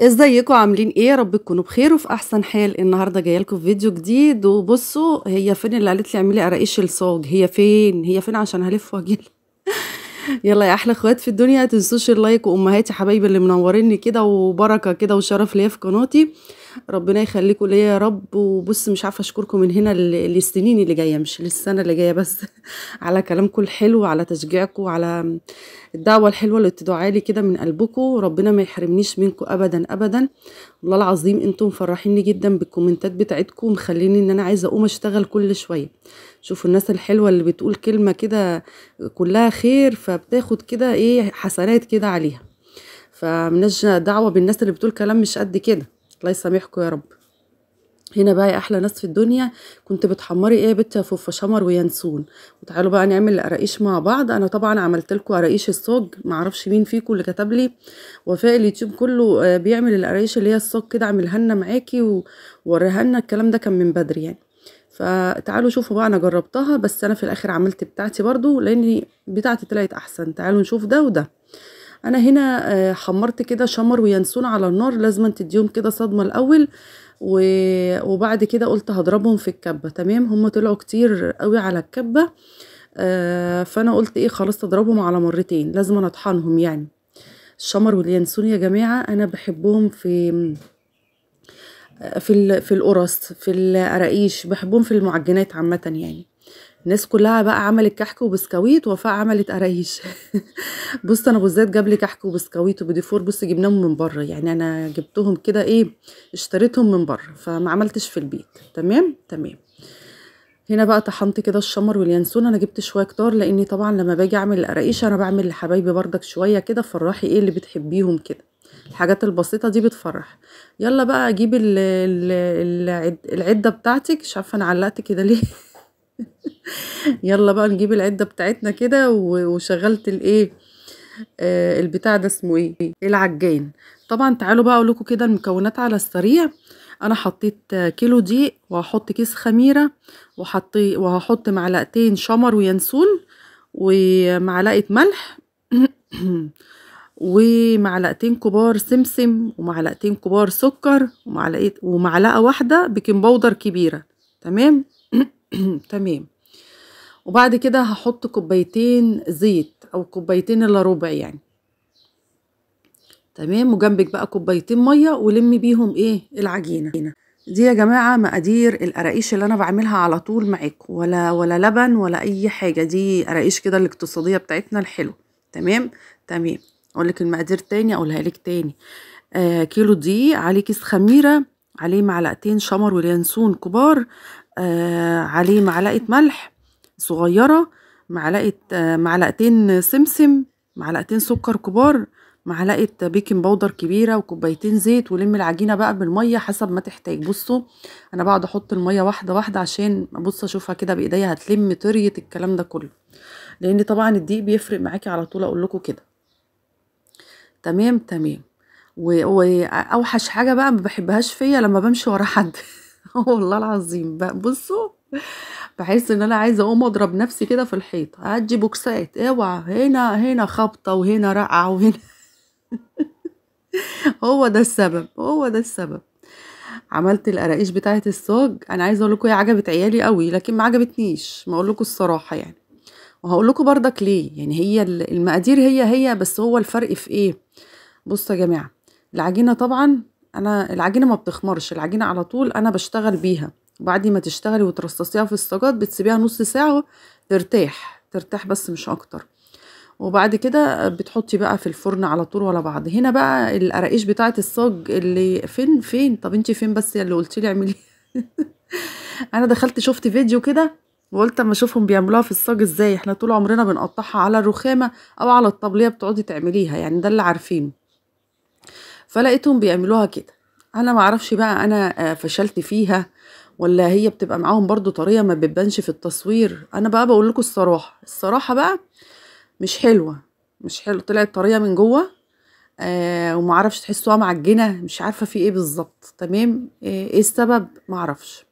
ازيكم عاملين ايه يا رب تكونوا بخير وفي احسن حال النهارده جايه لكم في فيديو جديد وبصوا هي فين اللي قالت لي اعملي قراقيش الصاج هي فين هي فين عشان هلف واجيلها يلا يا احلى اخوات في الدنيا تنسوش اللايك وامهاتي حبايبي اللي منوريني كده وبركه كده وشرف ليا في قناتي ربنا يخليكم ليا يا رب وبص مش عارفه اشكركم من هنا للسنين اللي جايه مش للسنه اللي جايه بس على كلامكم الحلو على تشجيعكم على الدعوه الحلوه اللي بتدعوا لي كده من قلبكم ربنا ما يحرمنيش منكم ابدا ابدا والله العظيم انتم مفرحيني جدا بالكومنتات بتاعتكم ومخليني ان انا عايزه اقوم اشتغل كل شويه شوفوا الناس الحلوه اللي بتقول كلمه كده كلها خير فبتاخد كده ايه حسنات كده عليها فمناش دعوه بالناس اللي بتقول كلام مش قد كده الله يسامحكم يا رب هنا بقى يا احلى ناس في الدنيا كنت بتحمري ايه يا بت يا فوفا شمر وينسون وتعالوا بقى نعمل قراقيش مع بعض انا طبعا عملت لكم قراقيش الصاج معرفش مين فيكم اللي كتب لي وفاء اليوتيوب كله آه، بيعمل القراقيش اللي هي الصاج كده اعملها لنا معاكي ووريها لنا الكلام ده كان من بدري يعني فتعالوا شوفوا بقى انا جربتها بس انا في الاخر عملت بتاعتي برضو لان بتاعتي طلعت احسن تعالوا نشوف ده وده انا هنا آه، حمرت كده شمر وينسون على النار لازم تديهم كده صدمه الاول وبعد كده قلت هضربهم في الكبه تمام هم طلعوا كتير قوي على الكبه آه، فانا قلت ايه خلاص اضربهم على مرتين لازم اطحنهم يعني الشمر واليانسون يا جماعه انا بحبهم في آه، في في القرص في القراقيش بحبهم في المعجنات عامه يعني الناس كلها بقى عملت كحك وبسكويت وفاء عملت قرايش بص انا بالذات جاب لي كحك وبسكويت وبديفور بص جبناهم من بره يعني انا جبتهم كده ايه اشتريتهم من بره فما عملتش في البيت تمام تمام هنا بقى طحنت كده الشمر واليانسون انا جبت شويه كتار لاني طبعا لما باجي اعمل القراقيش انا بعمل لحبايبي بردك شويه كده فرحي ايه اللي بتحبيهم كده الحاجات البسيطه دي بتفرح يلا بقى اجيب العده بتاعتك مش عارفه انا علقت كده ليه يلا بقى نجيب العدة بتاعتنا كده وشغلت الايه آه البتاع ده اسمه ايه العجان طبعا تعالوا بقى اقول لكم كده المكونات على السريع انا حطيت كيلو دي وهحط كيس خميره وحطي وهحط معلقتين شمر وينسول ومعلقه ملح ومعلقتين كبار سمسم ومعلقتين كبار سكر ومعلقه ومعلقه واحده بيكنج باودر كبيره تمام تمام وبعد كده هحط كوبايتين زيت او كوبايتين الا ربع يعني تمام وجنبك بقى كوبايتين ميه ولمي بيهم ايه العجينه دي يا جماعه مقادير القراقيش اللي انا بعملها على طول معاكم ولا ولا لبن ولا اي حاجه دي قراقيش كده الاقتصاديه بتاعتنا الحلو تمام تمام اقول لك المقادير تاني اقولها لك تاني آه كيلو دي عليه كيس خميره عليه معلقتين شمر واليانسون كبار آه عليه معلقة ملح صغيرة معلقة آه معلقتين سمسم معلقتين سكر كبار معلقة بيكنج باودر كبيرة وكوبايتين زيت ولم العجينة بقى بالمية حسب ما تحتاج بصوا أنا بقعد أحط المية واحدة واحدة عشان أبص أشوفها كده بإيديا هتلم طرية الكلام ده كله لأن طبعا الدقيق بيفرق معاكي على طول أقول لكم كده تمام تمام واوحش حاجه بقى ما بحبهاش فيا لما بمشي ورا حد والله العظيم بقى بصوا بحس ان انا عايزه اقوم اضرب نفسي كده في الحيط ادي بوكسات اوعى هنا هنا خبطه وهنا رقعه وهنا هو ده السبب هو ده السبب عملت القراقيش بتاعه الصاج انا عايزه اقول لكم هي عجبت عيالي قوي لكن ما عجبتنيش ما اقول لكم الصراحه يعني وهقول لكم برضك ليه يعني هي المقادير هي هي بس هو الفرق في ايه بصوا يا جماعه العجينة طبعا انا العجينة ما بتخمرش العجينة على طول انا بشتغل بيها بعد ما تشتغلي وترصصيها في السجاد بتسيبيها نص ساعة ترتاح ترتاح بس مش اكتر وبعد كده بتحطي بقى في الفرن على طول ولا بعض هنا بقى القراقيش بتاعه الصاج اللي فين فين طب انت فين بس اللي قلت لي اعملي انا دخلت شفت فيديو كده وقلت اما اشوفهم بيعملوها في الصاج ازاي احنا طول عمرنا بنقطعها على الرخامه او على الطبليه بتقعدي تعمليها يعني ده اللي عارفينه فلقيتهم بيعملوها كده انا معرفش بقى انا آه، فشلت فيها ولا هي بتبقى معاهم برضو طريقه ما بتبانش في التصوير انا بقى بقول لكم الصراحه الصراحه بقى مش حلوه مش حلو طلعت طريه من جوه آه وما اعرفش تحسوها معجنه مش عارفه في ايه بالظبط تمام آه، ايه السبب ما اعرفش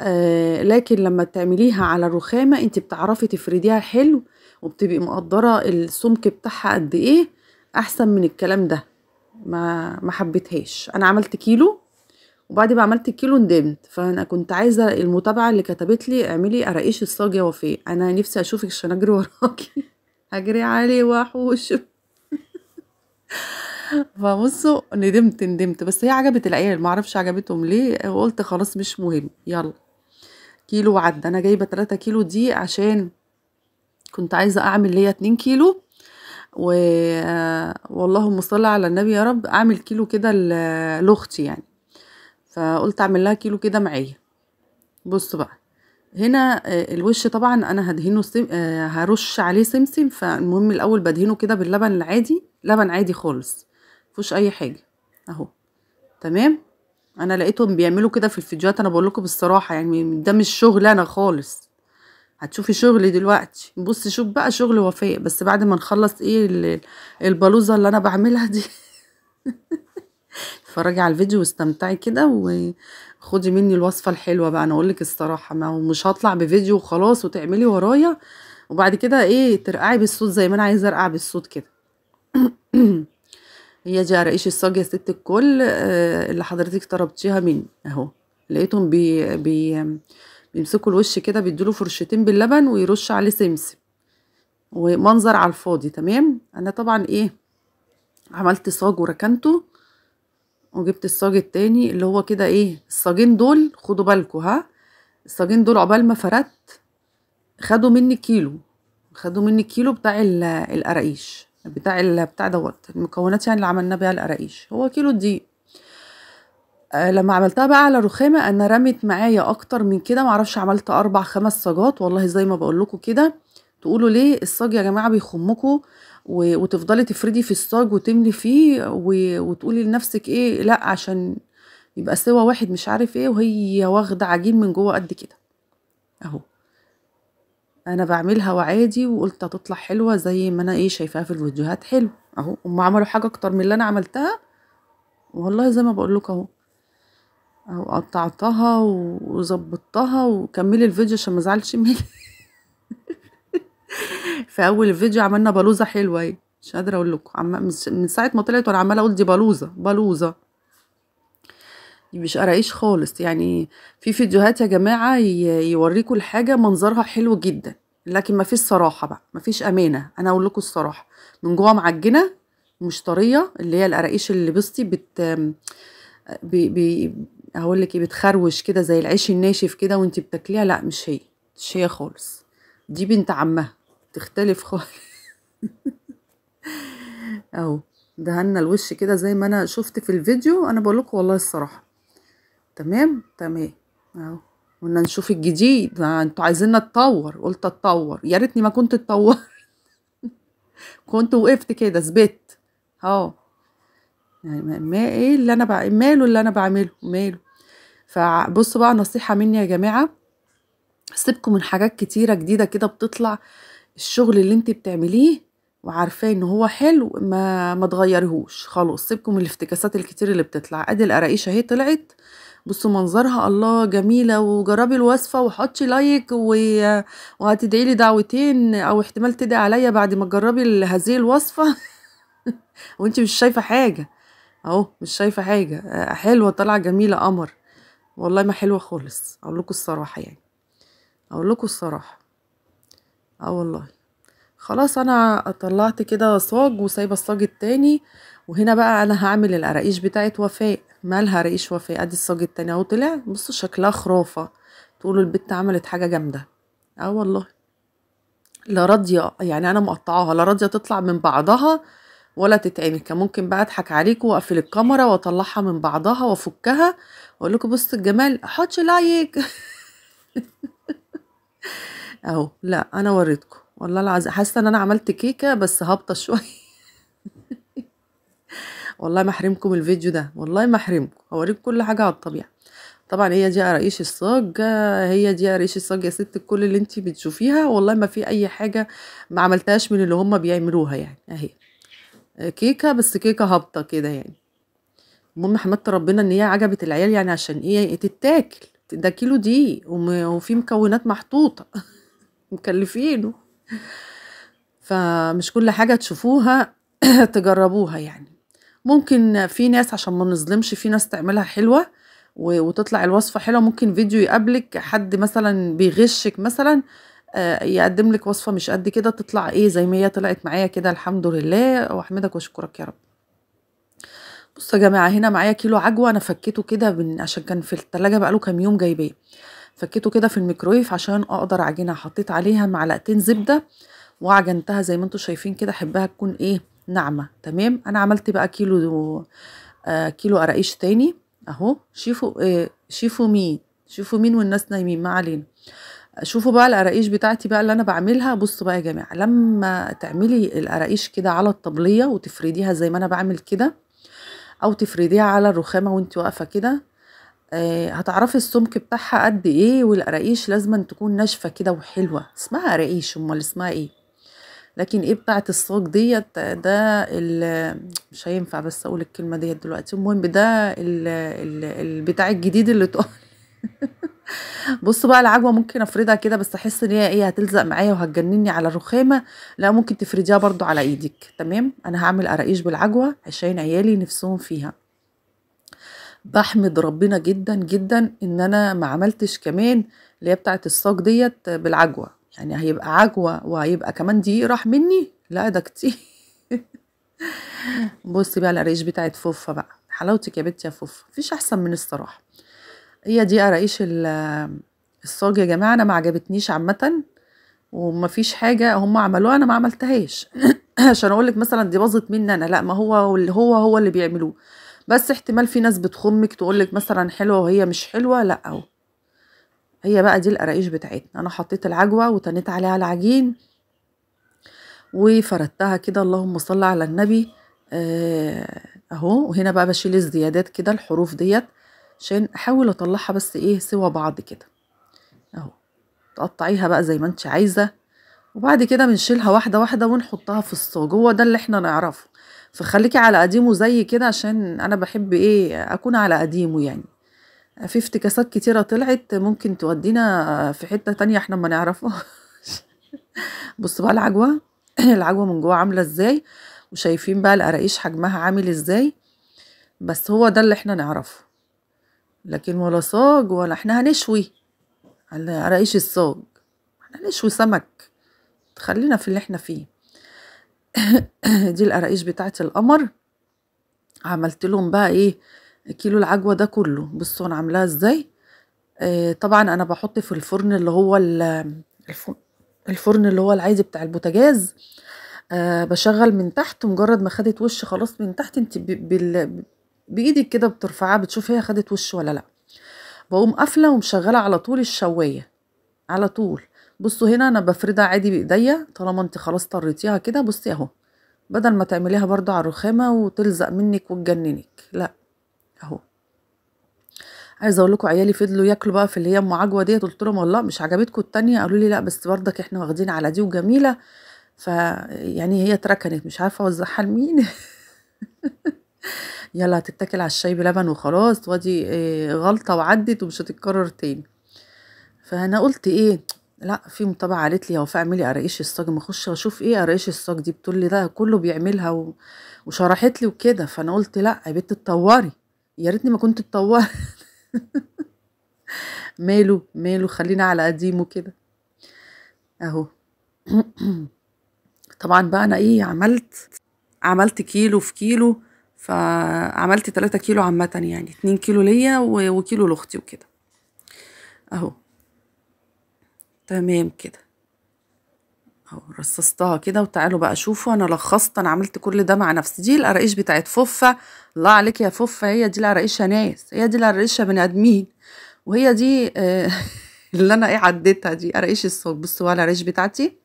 آه لكن لما تعمليها على الرخامه انت بتعرفي تفرديها حلو وبتبقي مقدره السمك بتاعها قد ايه احسن من الكلام ده ما ما حبيتهاش انا عملت كيلو وبعد ما عملت الكيلو ندمت فانا كنت عايزه المتابعه اللي كتبت لي اعملي اراقيش الصاجه يا وفاء انا نفسي اشوفك عشان اجري وراكي هجري عليه وحوش فبصوا ندمت ندمت بس هي عجبت العيال معرفش عجبتهم ليه وقلت خلاص مش مهم يلا كيلو وعد انا جايبه 3 كيلو دي عشان كنت عايزه اعمل ليا 2 كيلو و... آه، واللهم صل على النبي يا رب اعمل كيلو كده لاختي يعني فقلت اعمل لها كيلو كده معايا بص بقى هنا آه، الوش طبعا انا هدهنه سم... آه، هرش عليه سمسم فالمهم الاول بدهنه كده باللبن العادي لبن عادي خالص مفيهوش اي حاجه اهو تمام انا لقيتهم بيعملوا كده في الفيديوهات انا بقول لكم بالصراحه يعني ده مش شغل انا خالص هتشوفي شغلي دلوقتي بصي شوف بقى شغل وفاء بس بعد ما نخلص ايه البلوزه اللي انا بعملها دي اتفرجي على الفيديو واستمتعي كده وخدي مني الوصفه الحلوه بقى انا اقول لك الصراحه ما مش هطلع بفيديو وخلاص وتعملي ورايا وبعد كده ايه ترقعي بالصوت زي ما انا عايزه ارقع بالصوت كده هي دي عراقيش الصاج يا ست الكل آه، اللي حضرتك طلبتيها مني اهو لقيتهم بي بي بيمسكوا الوش كده بيديله فرشتين باللبن ويرش عليه سمسم ومنظر على الفاضي تمام انا طبعا ايه عملت صاج وركنته وجبت الصاج التاني اللي هو كده ايه الصاجين دول خدوا بالكوا ها الصاجين دول عقبال ما فردت خدوا مني كيلو خدوا مني كيلو بتاع القراقيش بتاع بتاع دوت المكونات يعني اللي عملنا بيها القراقيش هو كيلو دقيق آه، لما عملتها بقى على رخامة أنا رمت معايا أكتر من كده معرفش عملت أربع خمس صاجات والله زي ما بقولكوا كده تقولوا ليه الصاج يا جماعة بيخمكوا وتفضلي تفردي في الصاج وتملي فيه وتقولي لنفسك إيه لأ عشان يبقى سوا واحد مش عارف إيه وهي واخدة عجين من جوه قد كده أهو أنا بعملها وعادي وقلت هتطلع حلوة زي ما أنا إيه شايفاها في الفيديوهات حلو أهو هما عملوا حاجة أكتر من اللي أنا عملتها والله زي ما بقولك أهو وقطعتها وظبطتها وكملي الفيديو عشان ما ازعلش منك في اول الفيديو عملنا بلوزه حلوه اهي مش قادره اقول لكم من ساعه ما طلعت وانا عماله اقول دي بلوزه بلوزه مش قراقيش خالص يعني في فيديوهات يا جماعه يوريكوا الحاجه منظرها حلو جدا لكن ما فيش صراحه بقى ما فيش امانه انا اقول لكم الصراحه من جوه معجنه مش طريه اللي هي القراقيش اللي بصتي بت بي بي هقول لك ايه بتخروش كده زي العيش الناشف كده وانت بتاكليها لا مش هي مش هي خالص دي بنت عمها تختلف خالص اهو دهنا الوش كده زي ما انا شفت في الفيديو انا بقول لكم والله الصراحه تمام تمام اهو قلنا نشوف الجديد انتوا عايزيننا نتطور قلت اتطور يا ريتني ما كنت اتطور كنت وقفت كده ثبت اهو يعني ما ايه اللي انا ماله اللي انا بعمله ماله فبصوا بقى نصيحة مني يا جماعة سيبكم من حاجات كتيرة جديدة كده بتطلع الشغل اللي انت بتعمليه وعارفاه ان هو حلو ما ما تغيرهوش خلاص سيبكم من الافتكاسات الكتير اللي بتطلع ادي القراقيش اهي طلعت بصوا منظرها الله جميله وجربي الوصفه وحطي لايك و... وهتدعي لي دعوتين او احتمال تدعي عليا بعد ما تجربي هذه الوصفه وانت مش شايفه حاجه اهو مش شايفه حاجه آه، حلوه طالعه جميله قمر والله ما حلوه خالص اقول لكم الصراحه يعني اقول لكم الصراحه اه والله خلاص انا طلعت كده صاج وسايبه الصاج التاني وهنا بقى انا هعمل القراقيش بتاعه وفاء مالها رقيش وفاء ادي الصاج التاني اهو طلع بصوا شكلها خرافه تقولوا البت عملت حاجه جامده اه والله لا راضيه يعني انا مقطعاها لا راضيه تطلع من بعضها ولا تتعمل كان ممكن بقى اضحك عليكم واقفل الكاميرا واطلعها من بعضها وافكها واقول لكم بص الجمال حطش لايك اهو لا انا وريتكم والله العظيم حاسه ان انا عملت كيكه بس هابطه شويه والله ما احرمكم الفيديو ده والله ما احرمكم هوريكم كل حاجه على الطبيعه طبعا هي دي قريش الصاج هي دي قريش الصاج يا ست كل اللي انت بتشوفيها والله ما في اي حاجه ما عملتهاش من اللي هم بيعملوها يعني اهي كيكه بس كيكه هابطه كده يعني المهم حمدت ربنا ان هي عجبت العيال يعني عشان ايه تتاكل ده كيلو دي وفي مكونات محطوطه مكلفينه فمش كل حاجه تشوفوها تجربوها يعني ممكن في ناس عشان ما نظلمش في ناس تعملها حلوه وتطلع الوصفه حلوه ممكن فيديو يقابلك حد مثلا بيغشك مثلا آه، يقدم لك وصفه مش قد كده تطلع ايه زي ما هي طلعت معايا كده الحمد لله واحمدك واشكرك يا رب بصوا يا جماعه هنا معايا كيلو عجوه انا فكيته كده من عشان كان في التلاجة بقاله كام يوم جايباه فكيته كده في الميكرويف عشان اقدر اعجنها حطيت عليها معلقتين زبده وعجنتها زي ما انتم شايفين كده احبها تكون ايه ناعمه تمام انا عملت بقى كيلو آه كيلو قراقيش تاني اهو شوفوا آه شوفوا مين شوفوا مين والناس نايمين ما علينا شوفوا بقى القراقيش بتاعتي بقى اللي انا بعملها بصوا بقى يا جماعه لما تعملي القراقيش كده على الطبليه وتفرديها زي ما انا بعمل كده او تفرديها على الرخامه وانت واقفه كده آه، هتعرفي السمك بتاعها قد ايه والقراقيش لازم تكون ناشفه كده وحلوه اسمها قراقيش امال اسمها ايه لكن ايه بتاعه الصاج ديت ده مش هينفع بس اقول الكلمه ديت دلوقتي المهم ده البتاع الجديد اللي تقول بصوا بقى العجوه ممكن افردها كده بس احس ان هي ايه هتلزق معايا وهتجنني على الرخامه لا ممكن تفرديها برضو على ايدك تمام انا هعمل قراقيش بالعجوه عشان عيالي نفسهم فيها بحمد ربنا جدا جدا ان انا ما عملتش كمان اللي هي بتاعه الصاج ديت بالعجوه يعني هيبقى عجوه وهيبقى كمان دي راح مني لا ده كتير بصي بقى القراقيش بتاعت فوفا بقى حلاوتك يا بنتي يا فوفا مفيش احسن من الصراحه هي دي قرايش الصاج يا جماعة أنا ما عجبتنيش عامة ومفيش حاجة هم عملوها أنا ما عملتهاش عشان أقولك مثلا دي باظت مني أنا لأ ما هو واللي هو هو اللي بيعملوه بس احتمال في ناس بتخمك تقولك مثلا حلوة وهي مش حلوة لأ أهو هي بقى دي القرايش بتاعتنا أنا حطيت العجوة وتنيت عليها العجين وفردتها كده اللهم صل على النبي آه، اهو وهنا بقى بشيل الزيادات كده الحروف ديت عشان احاول اطلعها بس ايه سوا بعض كده اهو تقطعيها بقى زي ما انت عايزه وبعد كده بنشيلها واحده واحده ونحطها في الصاج هو ده اللي احنا نعرفه فخليكي على قديمه زي كده عشان انا بحب ايه اكون على قديمه يعني في افتكاسات كتيره طلعت ممكن تودينا في حته تانية احنا ما نعرفهاش بصوا بقى العجوه العجوه من جوه عامله ازاي وشايفين بقى القراقيش حجمها عامل ازاي بس هو ده اللي احنا نعرفه لكن ولا صاج ولا احنا هنشوي على رئيش الصاج احنا هنشوي سمك خلينا في اللي احنا فيه دي القراقيش بتاعه القمر عملت لهم بقى ايه كيلو العجوه ده كله بصوا انا عاملاها ازاي آه طبعا انا بحط في الفرن اللي هو الفرن اللي هو العادي بتاع البوتاجاز آه بشغل من تحت مجرد ما خدت وش خلاص من تحت انت بايدك كده بترفعها بتشوف هي خدت وش ولا لا بقوم قافله ومشغله على طول الشوايه على طول بصوا هنا انا بفردها عادي بايديا طالما انت خلاص طريتيها كده بصي اهو بدل ما تعمليها برضو على الرخامه وتلزق منك وتجننك لا اهو عايزه اقول لكم عيالي فضلوا ياكلوا بقى في اللي هي ام عجوه ديت قلت لهم والله مش عجبتكم التانيه قالوا لي لا بس برضك احنا واخدين على دي وجميله فيعني هي اتركنت مش عارفه اوزعها لمين يلا هتتاكل على الشاي بلبن وخلاص وادي آه، غلطه وعدت ومش هتتكرر تاني فانا قلت ايه لا في متابعه قالت لي يا وفاء اعملي قراقيش الصاج ما اخش اشوف ايه قرايش الصاج دي بتقول لي ده كله بيعملها و... وشرحت لي وكده فانا قلت لا يا بنت اتطوري يا ريتني ما كنت اتطورت ماله ماله خلينا على قديمه كده اهو طبعا بقى انا ايه عملت عملت كيلو في كيلو فعملت 3 كيلو عامة يعني 2 كيلو ليا وكيلو لأختي وكده اهو تمام كده اهو رصصتها كده وتعالوا بقى شوفوا انا لخصت انا عملت كل ده مع نفسي دي القراقيش بتاعت فوفة الله عليك يا فوفة هي دي القراقيشة ناس هي دي القراقيشة بني ادمين وهي دي آه، اللي انا ايه عديتها دي قراقيش الصوت بصوا على القراقيش بتاعتي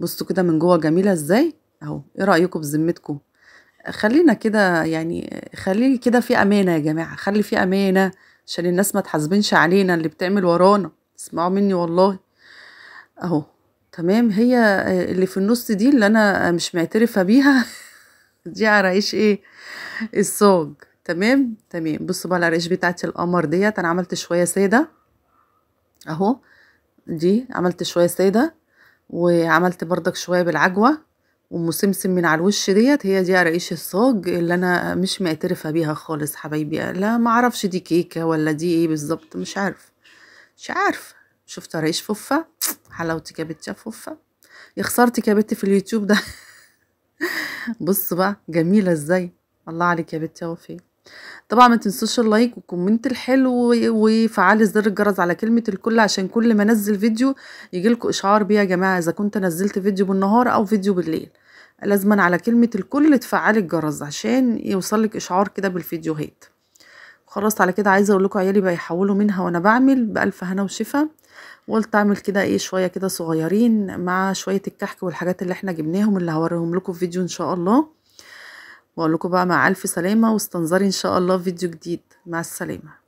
بصوا كده من جوه جميلة ازاي اهو ايه رأيكم بذمتكم خلينا كده يعني خلي كده في امانه يا جماعه خلي في امانه عشان الناس ما تحاسبنش علينا اللي بتعمل ورانا اسمعوا مني والله اهو تمام هي اللي في النص دي اللي انا مش معترفه بيها دي على ايه الصاج تمام تمام بصوا بقى العرقش بتاعتي القمر ديت انا عملت شويه ساده اهو دي عملت شويه ساده وعملت بردك شويه بالعجوه ومسمسم سمسم من على الوش ديت هي دي قراقيش الصاج اللي أنا مش معترفة بيها خالص حبايبي لا معرفش دي كيكة ولا دي ايه بالظبط مش عارف مش عارف شفت قراقيش فوفة حلاوتي كابتشة فوفة يا خسارتي كابتي في اليوتيوب ده بص بقى جميلة ازاي الله عليك يا بنتي وفي طبعا ما تنسوش اللايك والكومنت الحلو وفعلوا زر الجرس على كلمة الكل عشان كل ما انزل فيديو يجيلكوا اشعار بيه يا جماعة اذا كنت نزلت فيديو بالنهار او فيديو بالليل لازما على كلمة الكل تفعلي الجرس عشان يوصلك اشعار كده بالفيديوهات خلاص على كده عايزه اقول لكم عيالي بقى يحولوا منها وانا بعمل بالف هنا وشفا قلت اعمل كده ايه شويه كده صغيرين مع شويه الكحك والحاجات اللي احنا جبناهم اللي هوريهم لكم في فيديو ان شاء الله واقول لكم بقى مع الف سلامه واستنظري ان شاء الله في فيديو جديد مع السلامه